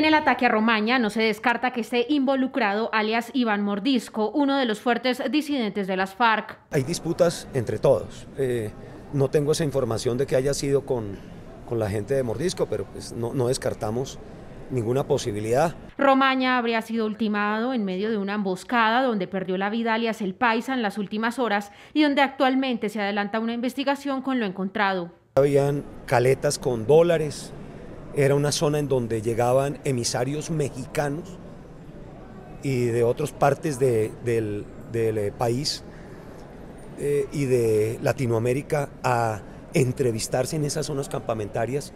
En el ataque a Romaña no se descarta que esté involucrado alias Iván Mordisco, uno de los fuertes disidentes de las FARC. Hay disputas entre todos. Eh, no tengo esa información de que haya sido con, la gente de Mordisco, pero pues, no, no descartamos ninguna posibilidad. Romaña habría sido ultimado en medio de una emboscada donde perdió la vida alias El Paisa en las últimas horas y donde actualmente se adelanta una investigación con lo encontrado. Habían caletas con dólares, era una zona en donde llegaban emisarios mexicanos y de otras partes del, eh, país eh, y de Latinoamérica a entrevistarse en esas zonas campamentarias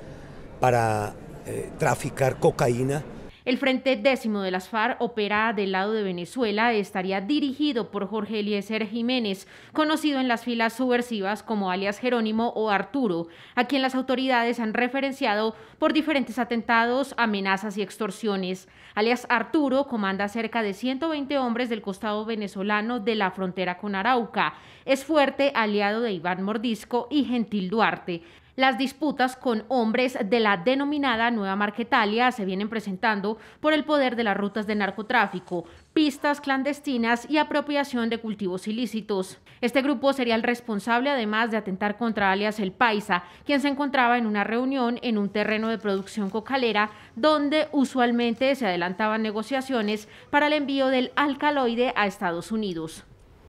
para eh, traficar cocaína el Frente Décimo de las FARC opera del lado de Venezuela, estaría dirigido por Jorge Eliezer Jiménez, conocido en las filas subversivas como alias Jerónimo o Arturo, a quien las autoridades han referenciado por diferentes atentados, amenazas y extorsiones. Alias Arturo comanda cerca de 120 hombres del costado venezolano de la frontera con Arauca. Es fuerte aliado de Iván Mordisco y Gentil Duarte. Las disputas con hombres de la denominada Nueva Marquetalia se vienen presentando por el poder de las rutas de narcotráfico, pistas clandestinas y apropiación de cultivos ilícitos. Este grupo sería el responsable además de atentar contra alias El Paisa, quien se encontraba en una reunión en un terreno de producción cocalera donde usualmente se adelantaban negociaciones para el envío del alcaloide a Estados Unidos.